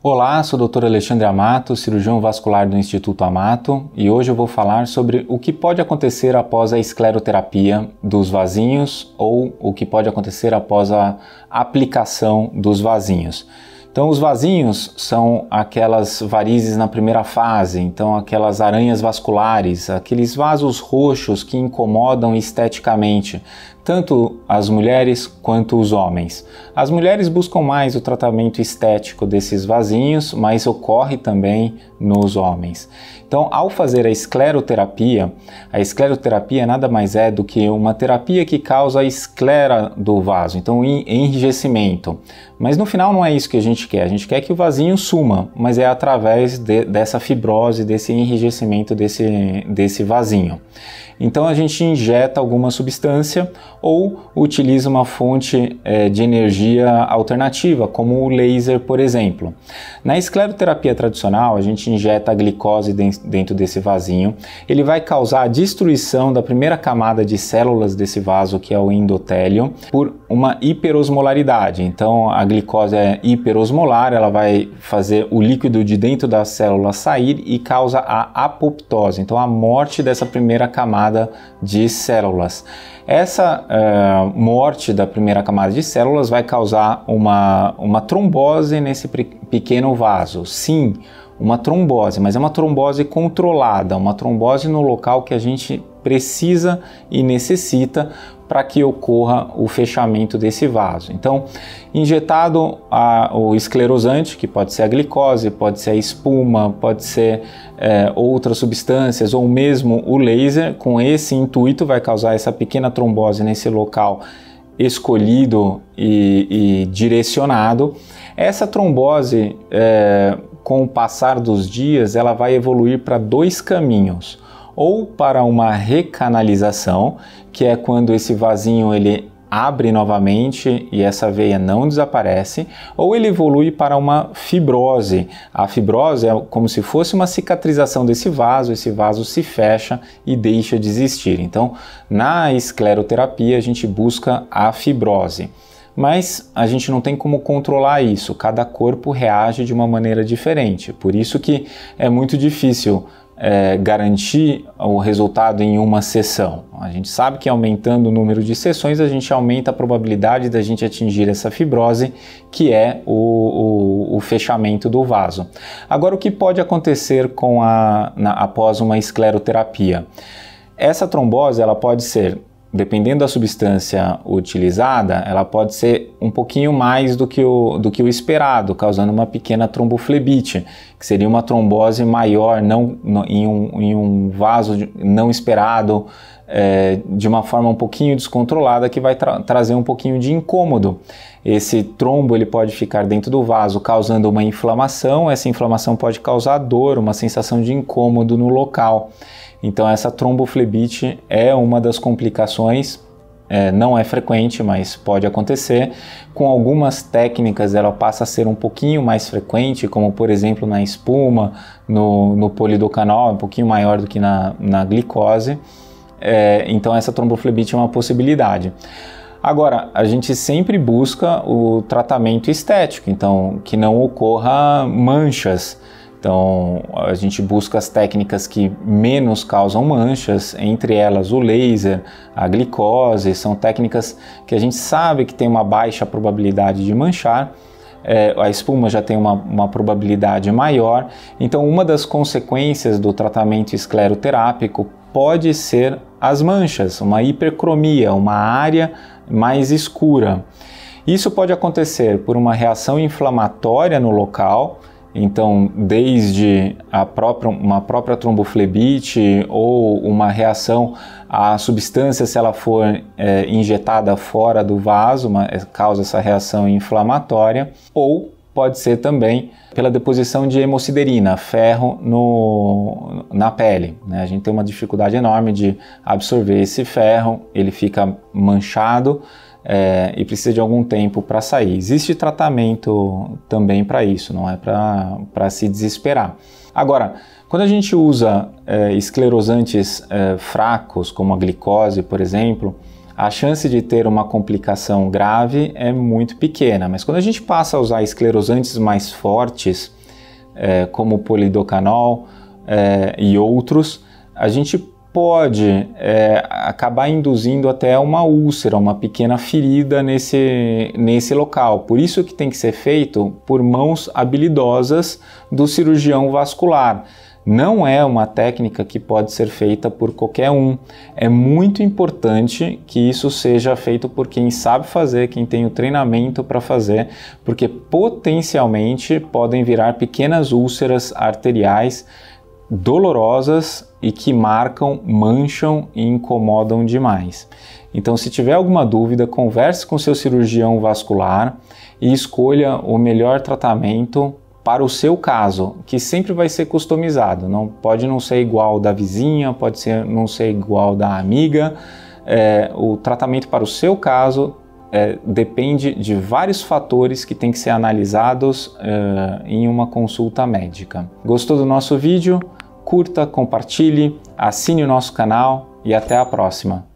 Olá, sou o Dr. Alexandre Amato, cirurgião vascular do Instituto Amato, e hoje eu vou falar sobre o que pode acontecer após a escleroterapia dos vasinhos ou o que pode acontecer após a aplicação dos vasinhos. Então, os vasinhos são aquelas varizes na primeira fase, então aquelas aranhas vasculares, aqueles vasos roxos que incomodam esteticamente, tanto as mulheres quanto os homens. As mulheres buscam mais o tratamento estético desses vasinhos, mas ocorre também nos homens. Então, ao fazer a escleroterapia, a escleroterapia nada mais é do que uma terapia que causa a esclera do vaso, então enrijecimento. Mas no final não é isso que a gente quer, a gente quer que o vasinho suma, mas é através de, dessa fibrose, desse enrijecimento desse, desse vasinho. Então a gente injeta alguma substância ou utiliza uma fonte é, de energia alternativa, como o laser, por exemplo. Na escleroterapia tradicional, a gente injeta a glicose dentro desse vasinho, ele vai causar a destruição da primeira camada de células desse vaso, que é o endotélio, por uma hiperosmolaridade. Então, a glicose é hiperosmolar, ela vai fazer o líquido de dentro da célula sair e causa a apoptose, então a morte dessa primeira camada de células. Essa uh, morte da primeira camada de células vai causar uma, uma trombose nesse pequeno vaso. Sim, uma trombose, mas é uma trombose controlada, uma trombose no local que a gente precisa e necessita para que ocorra o fechamento desse vaso. Então, injetado a, o esclerosante, que pode ser a glicose, pode ser a espuma, pode ser é, outras substâncias ou mesmo o laser, com esse intuito vai causar essa pequena trombose nesse local escolhido e, e direcionado. Essa trombose, é, com o passar dos dias, ela vai evoluir para dois caminhos ou para uma recanalização, que é quando esse vasinho ele abre novamente e essa veia não desaparece, ou ele evolui para uma fibrose. A fibrose é como se fosse uma cicatrização desse vaso, esse vaso se fecha e deixa de existir. Então, na escleroterapia, a gente busca a fibrose. Mas a gente não tem como controlar isso, cada corpo reage de uma maneira diferente. Por isso que é muito difícil é, garantir o resultado em uma sessão. A gente sabe que aumentando o número de sessões, a gente aumenta a probabilidade da gente atingir essa fibrose, que é o, o, o fechamento do vaso. Agora, o que pode acontecer com a, na, após uma escleroterapia? Essa trombose ela pode ser dependendo da substância utilizada, ela pode ser um pouquinho mais do que o, do que o esperado, causando uma pequena tromboflebite, que seria uma trombose maior não, em, um, em um vaso não esperado, é, de uma forma um pouquinho descontrolada que vai tra trazer um pouquinho de incômodo. Esse trombo ele pode ficar dentro do vaso, causando uma inflamação. Essa inflamação pode causar dor, uma sensação de incômodo no local. Então, essa tromboflebite é uma das complicações. É, não é frequente, mas pode acontecer. Com algumas técnicas, ela passa a ser um pouquinho mais frequente, como por exemplo na espuma, no, no polidocanol, é um pouquinho maior do que na, na glicose é, então essa tromboflebite é uma possibilidade. Agora, a gente sempre busca o tratamento estético, então que não ocorra manchas. Então, a gente busca as técnicas que menos causam manchas, entre elas o laser, a glicose, são técnicas que a gente sabe que tem uma baixa probabilidade de manchar. É, a espuma já tem uma, uma, probabilidade maior. Então, uma das consequências do tratamento escleroterápico pode ser as manchas, uma hipercromia, uma área mais escura. Isso pode acontecer por uma reação inflamatória no local, então desde a própria, uma própria tromboflebite ou uma reação à substância se ela for é, injetada fora do vaso, uma, eh, causa essa reação inflamatória, ou pode ser também pela deposição de hemociderina, ferro no, na pele. Né? A gente tem uma dificuldade enorme de absorver esse ferro, ele fica manchado é, e precisa de algum tempo para sair. Existe tratamento também para isso, não é para se desesperar. Agora, quando a gente usa é, eh, esclerosantes é, eh, fracos, como a glicose, por exemplo, a chance de ter uma complicação grave é muito pequena. Mas quando a gente passa a usar esclerosantes mais fortes, é, como polidocanol é, e outros, a gente pode é, acabar induzindo até uma úlcera, uma pequena ferida nesse, nesse local. Por isso que tem que ser feito por mãos habilidosas do cirurgião vascular. Não é uma técnica que pode ser feita por qualquer um. É muito importante que isso seja feito por quem sabe fazer, quem tem o treinamento para fazer, porque potencialmente podem virar pequenas úlceras arteriais dolorosas e que marcam, mancham e incomodam demais. Então, se tiver alguma dúvida, converse com seu cirurgião vascular e escolha o melhor tratamento para o seu caso, que sempre vai ser customizado. Não pode não ser igual da vizinha, pode ser, não ser igual da amiga. É, o tratamento para o seu caso é, depende de vários fatores que têm que ser analisados é, em uma consulta médica. Gostou do nosso vídeo? Curta, compartilhe, assine o nosso canal e até a próxima!